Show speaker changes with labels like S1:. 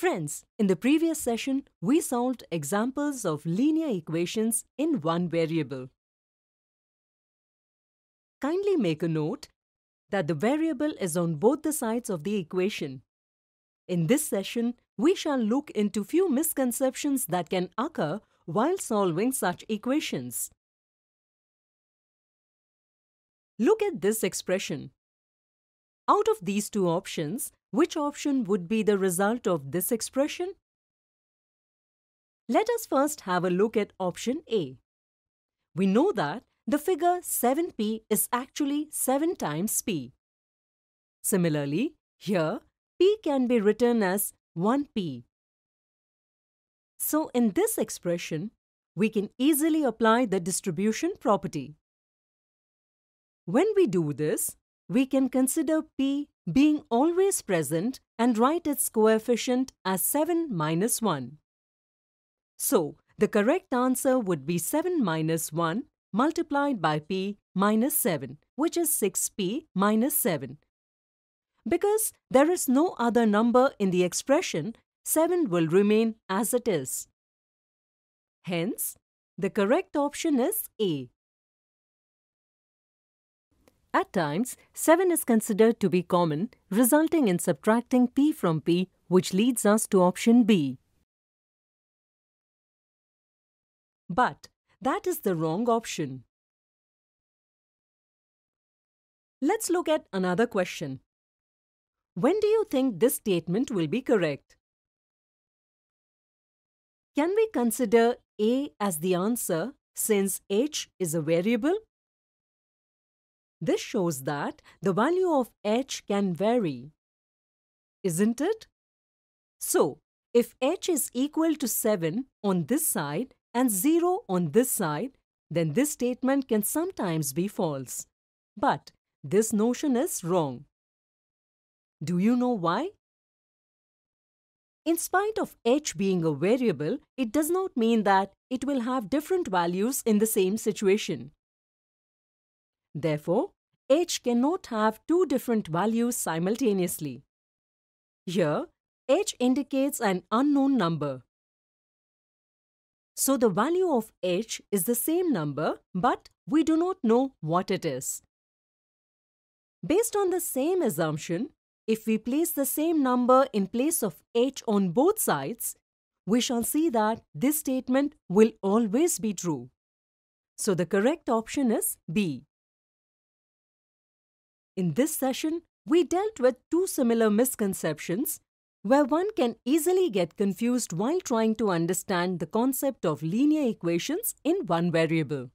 S1: Friends, in the previous session, we solved examples of linear equations in one variable. Kindly make a note that the variable is on both the sides of the equation. In this session, we shall look into few misconceptions that can occur while solving such equations. Look at this expression. Out of these two options, which option would be the result of this expression? Let us first have a look at option A. We know that the figure 7p is actually 7 times p. Similarly, here p can be written as 1p. So in this expression, we can easily apply the distribution property. When we do this, we can consider p being always present and write its coefficient as 7 minus 1. So, the correct answer would be 7 minus 1 multiplied by p minus 7, which is 6p minus 7. Because there is no other number in the expression, 7 will remain as it is. Hence, the correct option is A. At times, 7 is considered to be common, resulting in subtracting P from P, which leads us to option B. But that is the wrong option. Let's look at another question. When do you think this statement will be correct? Can we consider A as the answer since H is a variable? This shows that the value of h can vary, isn't it? So, if h is equal to 7 on this side and 0 on this side, then this statement can sometimes be false. But this notion is wrong. Do you know why? In spite of h being a variable, it does not mean that it will have different values in the same situation. Therefore, h cannot have two different values simultaneously. Here, h indicates an unknown number. So the value of h is the same number but we do not know what it is. Based on the same assumption, if we place the same number in place of h on both sides, we shall see that this statement will always be true. So the correct option is B. In this session, we dealt with two similar misconceptions where one can easily get confused while trying to understand the concept of linear equations in one variable.